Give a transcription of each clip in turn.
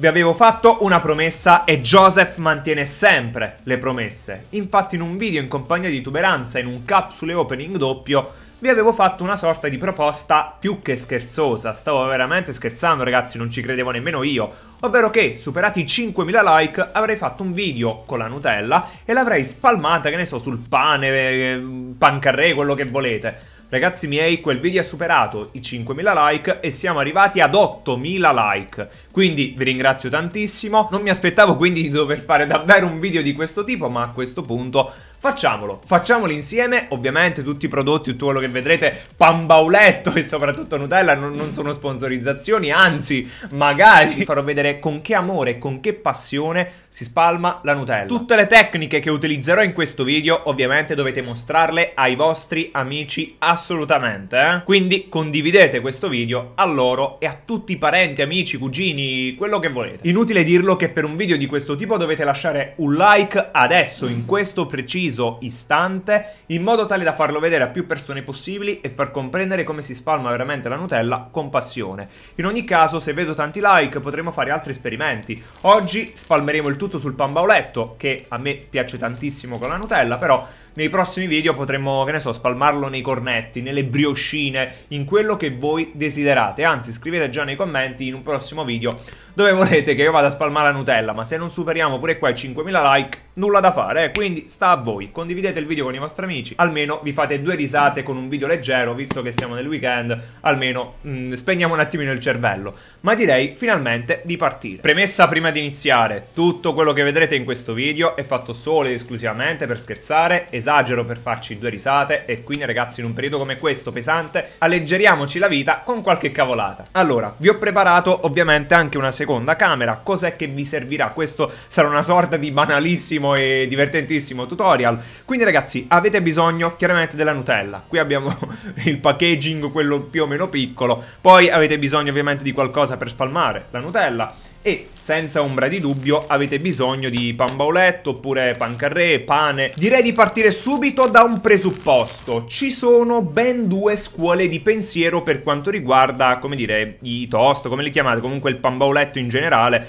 Vi avevo fatto una promessa e Joseph mantiene sempre le promesse. Infatti in un video in compagnia di Tuberanza in un capsule opening doppio vi avevo fatto una sorta di proposta più che scherzosa. Stavo veramente scherzando ragazzi, non ci credevo nemmeno io. Ovvero che, superati i 5.000 like, avrei fatto un video con la Nutella e l'avrei spalmata, che ne so, sul pane, eh, pancarré, quello che volete. Ragazzi miei, quel video ha superato i 5.000 like e siamo arrivati ad 8.000 like. Quindi vi ringrazio tantissimo, non mi aspettavo quindi di dover fare davvero un video di questo tipo, ma a questo punto facciamolo, facciamolo insieme, ovviamente tutti i prodotti, tutto quello che vedrete, Pambauletto e soprattutto Nutella non, non sono sponsorizzazioni, anzi magari farò vedere con che amore e con che passione si spalma la Nutella. Tutte le tecniche che utilizzerò in questo video ovviamente dovete mostrarle ai vostri amici assolutamente, eh? quindi condividete questo video a loro e a tutti i parenti, amici, cugini, quello che volete. Inutile dirlo che per un video di questo tipo dovete lasciare un like adesso, in questo preciso istante, in modo tale da farlo vedere a più persone possibili e far comprendere come si spalma veramente la Nutella con passione. In ogni caso, se vedo tanti like, potremo fare altri esperimenti. Oggi spalmeremo il tutto sul pan bauletto, che a me piace tantissimo con la Nutella, però nei prossimi video potremmo, che ne so, spalmarlo nei cornetti, nelle brioscine, in quello che voi desiderate. Anzi, scrivete già nei commenti in un prossimo video dove volete che io vada a spalmare la Nutella, ma se non superiamo pure qua i 5.000 like nulla da fare, eh? quindi sta a voi. Condividete il video con i vostri amici, almeno vi fate due risate con un video leggero, visto che siamo nel weekend, almeno mh, mm, spegniamo un attimino il cervello. Ma direi finalmente di partire. Premessa prima di iniziare, tutto quello che vedrete in questo video è fatto solo ed esclusivamente per scherzare, esagero per farci due risate e quindi ragazzi in un periodo come questo pesante alleggeriamoci la vita con qualche cavolata. Allora, vi ho preparato ovviamente anche una seconda camera, cos'è che vi servirà? Questo sarà una sorta di banalissimo bellissimo e divertentissimo tutorial. Quindi ragazzi, avete bisogno chiaramente della Nutella. Qui abbiamo il packaging, quello più o meno piccolo. Poi avete bisogno ovviamente di qualcosa per spalmare la Nutella. E senza ombra di dubbio avete bisogno di pan bauletto oppure pancarré, pane. Direi di partire subito da un presupposto. Ci sono ben due scuole di pensiero per quanto riguarda, come dire, i toast, come li chiamate, comunque il pan bauletto in generale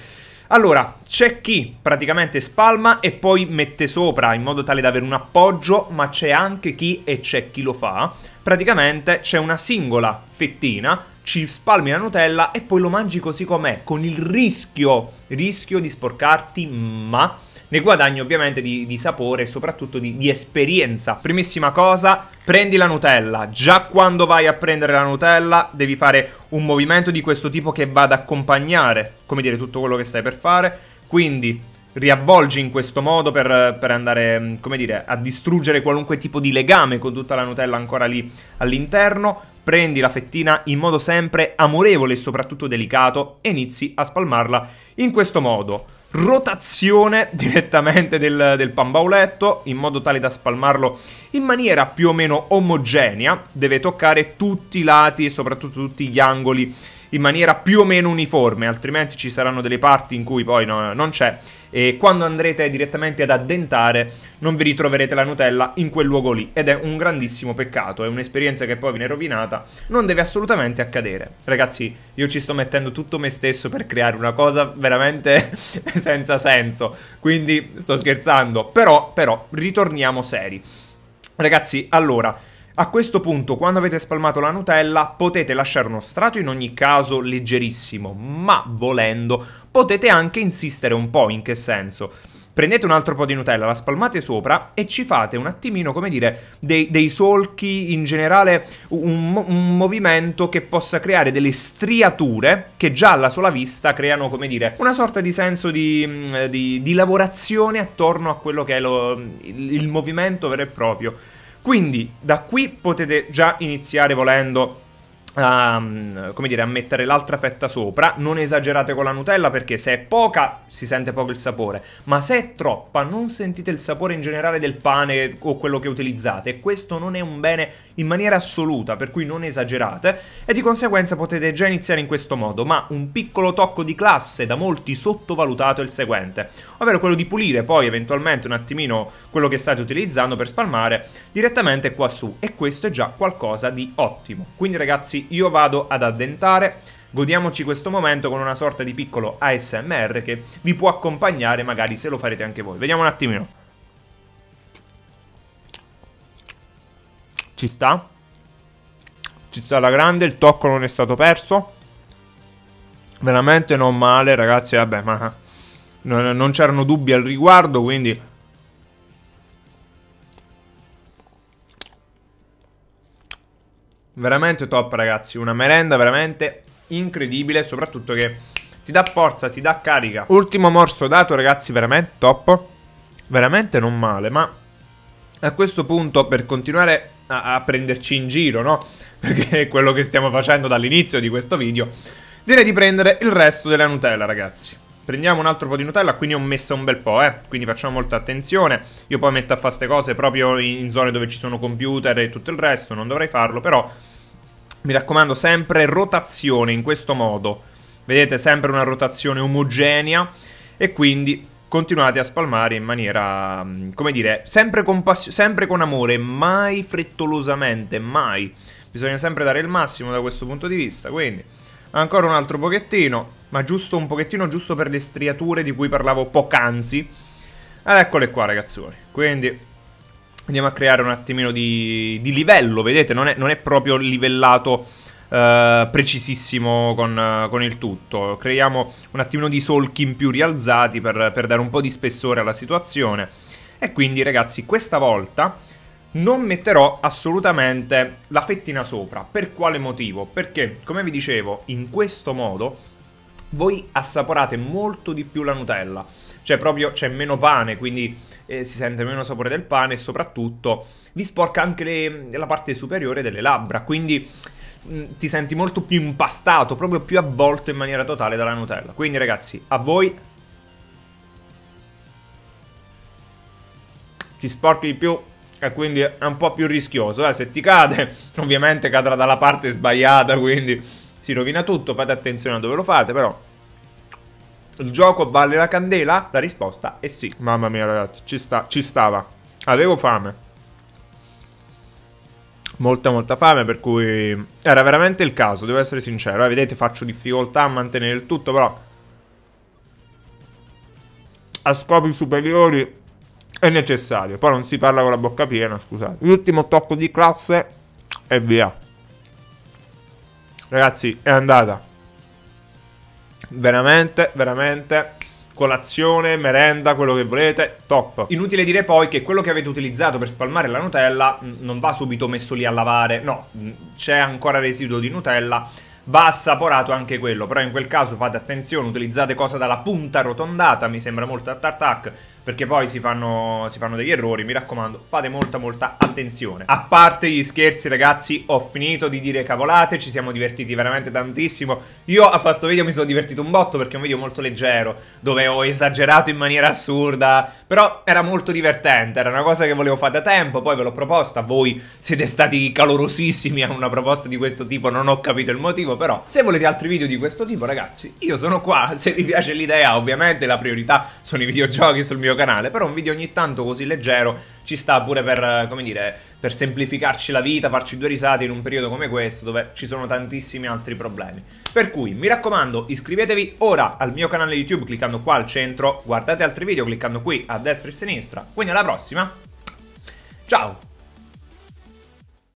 allora, c'è chi praticamente spalma e poi mette sopra in modo tale da avere un appoggio, ma c'è anche chi, e c'è chi lo fa, praticamente c'è una singola fettina, ci spalmi la Nutella e poi lo mangi così com'è, con il rischio, rischio di sporcarti, ma ne guadagni ovviamente di, di sapore e soprattutto di, di esperienza. Primissima cosa, prendi la Nutella. Già quando vai a prendere la Nutella devi fare un movimento di questo tipo che va ad accompagnare, come dire, tutto quello che stai per fare. Quindi riavvolgi in questo modo per, per, andare, mm, come dire, a distruggere qualunque tipo di legame con tutta la Nutella ancora lì all'interno. Prendi la fettina in modo sempre amorevole e soprattutto delicato e inizi a spalmarla in questo modo rotazione direttamente del, del bauletto in modo tale da spalmarlo in maniera più o meno omogenea, deve toccare tutti i lati e soprattutto tutti gli angoli in maniera più o meno uniforme, altrimenti ci saranno delle parti in cui poi no, non c'è e quando andrete direttamente ad addentare non vi ritroverete la Nutella in quel luogo lì ed è un grandissimo peccato, è un'esperienza che poi viene rovinata, non deve assolutamente accadere. Ragazzi, io ci sto mettendo tutto me stesso per creare una cosa veramente senza senso, quindi sto scherzando, però, però ritorniamo seri. Ragazzi, allora, a questo punto, quando avete spalmato la Nutella, potete lasciare uno strato in ogni caso leggerissimo, ma volendo potete anche insistere un po', in che senso? Prendete un altro po' di Nutella, la spalmate sopra e ci fate un attimino, come dire, dei, dei solchi, in generale un, un, movimento che possa creare delle striature che già alla sola vista creano, come dire, una sorta di senso di, mm, di, di lavorazione attorno a quello che è lo, il, il movimento vero e proprio. Quindi da qui potete già iniziare volendo a, mm, come dire, a mettere l'altra fetta sopra. Non esagerate con la Nutella perché se è poca si sente poco il sapore, ma se è troppa non sentite il sapore in generale del pane o quello che utilizzate. Questo non è un bene in maniera assoluta, per cui non esagerate, e di conseguenza potete già iniziare in questo modo, ma un piccolo tocco di classe da molti sottovalutato è il seguente, ovvero quello di pulire poi eventualmente un attimino quello che state utilizzando per spalmare direttamente qua su, e questo è già qualcosa di ottimo. Quindi ragazzi io vado ad addentare, Godiamoci questo momento con una sorta di piccolo ASMR che vi può accompagnare magari se lo farete anche voi. Vediamo un attimino. Ci sta. Ci sta la grande, il tocco non è stato perso. Veramente non male, ragazzi, vabbè, ma non, non c'erano dubbi al riguardo, quindi... Veramente top, ragazzi, una merenda veramente incredibile, soprattutto che ti dà forza, ti dà carica. Ultimo morso dato, ragazzi, veramente top. Veramente non male, ma a questo punto, per continuare a, a prenderci in giro, no? Perché è quello che stiamo facendo dall'inizio di questo video, direi di prendere il resto della Nutella, ragazzi. Prendiamo un altro po' di Nutella, qui ne ho messa un bel po', eh. Quindi facciamo molta attenzione. Io poi metto a fare queste cose proprio in zone dove ci sono computer e tutto il resto, non dovrei farlo, però... Mi raccomando sempre rotazione in questo modo. Vedete sempre una rotazione omogenea e quindi continuate a spalmare in maniera, mm, come dire, sempre con, pass- sempre con amore, mai frettolosamente, mai. Bisogna sempre dare il massimo da questo punto di vista, quindi ancora un altro pochettino, ma giusto un pochettino giusto per le striature di cui parlavo poc'anzi. Ed eccole qua ragazzoni, quindi andiamo a creare un attimino di, di livello, vedete, non è, non è proprio livellato eh, precisissimo con, con, il tutto. Creiamo un attimino di solchi in più rialzati per, per dare un po' di spessore alla situazione. E quindi ragazzi questa volta non metterò assolutamente la fettina sopra. Per quale motivo? Perché come vi dicevo in questo modo voi assaporate molto di più la Nutella. Cioè proprio c'è meno pane, quindi eh, si sente meno sapore del pane e soprattutto vi sporca anche le, la parte superiore delle labbra. Quindi Mm, ti senti molto più impastato, proprio più avvolto in maniera totale dalla Nutella. Quindi ragazzi, a voi ti sporchi di più e quindi è un po' più rischioso. Eh? Se ti cade, ovviamente cadrà dalla parte sbagliata, quindi si rovina tutto. Fate attenzione a dove lo fate, però. Il gioco vale la candela? La risposta è sì. Mamma mia, ragazzi, ci, sta, ci stava. Avevo fame molta molta fame per cui era veramente il caso, devo essere sincero. Eh, vedete faccio difficoltà a mantenere il tutto però a scopi superiori è necessario. Poi non si parla con la bocca piena, scusate. L'ultimo tocco di classe e via. Ragazzi, è andata. Veramente, veramente colazione, merenda, quello che volete, top. Inutile dire poi che quello che avete utilizzato per spalmare la Nutella non va subito messo lì a lavare, no, c'è ancora residuo di Nutella va assaporato anche quello, però in quel caso fate attenzione, utilizzate cosa dalla punta arrotondata, mi sembra molto a tartac, perché poi si fanno, si fanno degli errori, mi raccomando, fate molta molta attenzione. A parte gli scherzi ragazzi, ho finito di dire cavolate, ci siamo divertiti veramente tantissimo. Io a questo video mi sono divertito un botto perché è un video molto leggero, dove ho esagerato in maniera assurda, però era molto divertente, era una cosa che volevo fare da tempo, poi ve l'ho proposta, voi siete stati calorosissimi a una proposta di questo tipo, non ho capito il motivo, però se volete altri video di questo tipo ragazzi, io sono qua, se vi piace l'idea ovviamente la priorità sono i videogiochi sul mio canale, canale, però un video ogni tanto così leggero ci sta pure per, eh, come dire, per semplificarci la vita, farci due risate in un periodo come questo dove ci sono tantissimi altri problemi. Per cui, mi raccomando, iscrivetevi ora al mio canale YouTube cliccando qua al centro, guardate altri video cliccando qui a destra e a sinistra. Quindi alla prossima, ciao!